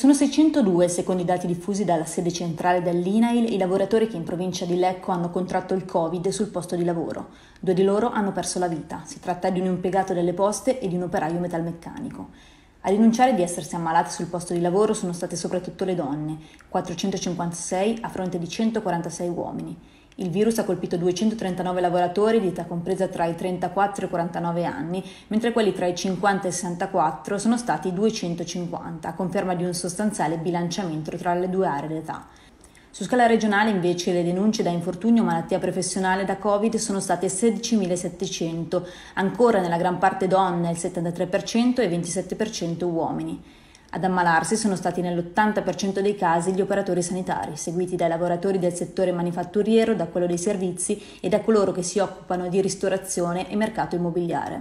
Sono 602, secondo i dati diffusi dalla sede centrale dell'INAIL, i lavoratori che in provincia di Lecco hanno contratto il Covid sul posto di lavoro. Due di loro hanno perso la vita. Si tratta di un impiegato delle poste e di un operaio metalmeccanico. A rinunciare di essersi ammalate sul posto di lavoro sono state soprattutto le donne, 456 a fronte di 146 uomini. Il virus ha colpito 239 lavoratori di età compresa tra i 34 e i 49 anni, mentre quelli tra i 50 e i 64 sono stati 250, a conferma di un sostanziale bilanciamento tra le due aree d'età. Su scala regionale invece le denunce da infortunio o malattia professionale da Covid sono state 16.700, ancora nella gran parte donne il 73% e 27% uomini. Ad ammalarsi sono stati nell'80% dei casi gli operatori sanitari, seguiti dai lavoratori del settore manifatturiero, da quello dei servizi e da coloro che si occupano di ristorazione e mercato immobiliare.